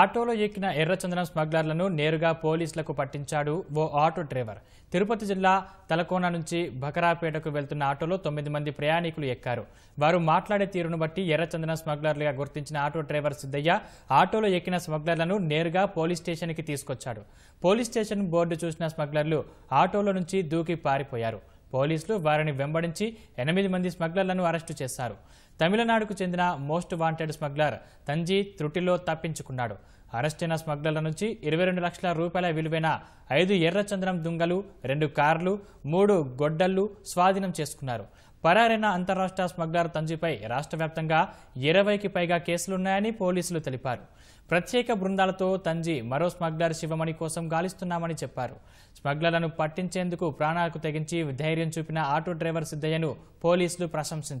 ఆటోలో ఎక్కిన ఎర్రచందనం స్మగ్లర్లను నేరుగా పోలీసులకు పట్టించాడు ఓ ఆటో డ్రైవర్ తిరుపతి జిల్లా తలకోన నుంచి బకరాపేటకు వెళ్తున్న ఆటోలో తొమ్మిది మంది ప్రయాణికులు ఎక్కారు వారు మాట్లాడే తీరును బట్టి ఎర్రచందనం స్మగ్లర్లుగా గుర్తించిన ఆటో డ్రైవర్ సిద్దయ్య ఆటోలో ఎక్కిన స్మగ్లర్లను నేరుగా పోలీస్ స్టేషన్కి తీసుకొచ్చాడు పోలీస్ స్టేషన్ బోర్డు చూసిన స్మగ్లర్లు ఆటోలో నుంచి దూకి పారిపోయారు పోలీసులు వారిని వెంబడించి ఎనిమిది మంది స్మగ్లర్లను అరెస్టు చేశారు తమిళనాడుకు చెందిన మోస్ట్ వాంటెడ్ స్మగ్లర్ తంజీ త్రుటిలో తప్పించుకున్నాడు అరెస్టైన స్మగ్లర్ల నుంచి ఇరవై రెండు లక్షల రూపాయల విలువైన ఐదు ఎర్రచంద్రం దుంగలు రెండు కార్లు మూడు గొడ్డళ్లు స్వాధీనం చేసుకున్నారు పరారైన అంతరాష్ట్ర స్మగ్లర్ తంజుపై రాష్ట్ర వ్యాప్తంగా ఇరవైకి పైగా కేసులున్నాయని పోలీసులు తెలిపారు ప్రత్యేక బృందాలతో తంజి మరో స్మగ్లర్ శివమణి కోసం గాలిస్తున్నామని చెప్పారు స్మగ్లర్లను పట్టించేందుకు ప్రాణాలకు తెగించి ధైర్యం చూపిన ఆటో డ్రైవర్ సిద్ధయ్యను పోలీసులు ప్రశంసించారు